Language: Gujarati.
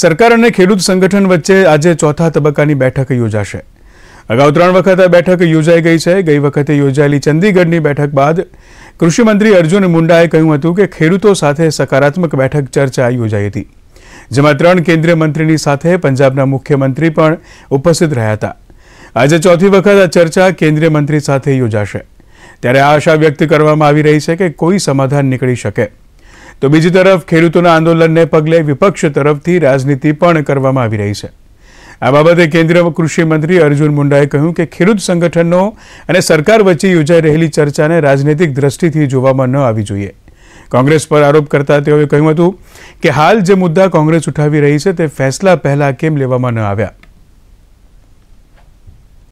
સરકાર અને ખેડૂત સંગઠન વચ્ચે આજે ચોથા તબક્કાની બેઠક યોજાશે અગાઉ ત્રણ વખત આ બેઠક યોજાઈ ગઈ છે ગઈ વખતે યોજાયેલી ચંદીગઢની બેઠક બાદ કૃષિમંત્રી અર્જુન મુંડાએ કહ્યું હતું કે ખેડૂતો સાથે સકારાત્મક બેઠક ચર્ચા યોજાઈ હતી જેમાં ત્રણ કેન્દ્રીય મંત્રીની સાથે પંજાબના મુખ્યમંત્રી પણ ઉપસ્થિત રહ્યા હતા આજે ચોથી વખત આ ચર્ચા કેન્દ્રીય મંત્રી સાથે યોજાશે ત્યારે આ આશા વ્યક્ત કરવામાં આવી રહી છે કે કોઈ સમાધાન નીકળી શકે તો બીજી તરફ ખેડૂતોના આંદોલનને પગલે વિપક્ષ તરફથી રાજનીતિ પણ કરવામાં આવી રહી છે આ બાબતે કેન્દ્રીય કૃષિમંત્રી અર્જુન મુંડાએ કહ્યું કે ખેડૂત સંગઠનો અને સરકાર વચ્ચે યોજાઈ રહેલી ચર્ચાને રાજનૈતિક દ્રષ્ટિથી જોવામાં ન આવી જોઈએ કોંગ્રેસ પર આરોપ કરતા તેઓએ કહ્યું હતું કે હાલ જે મુદ્દા કોંગ્રેસ ઉઠાવી રહી છે તે ફેસલા પહેલા કેમ લેવામાં ન આવ્યા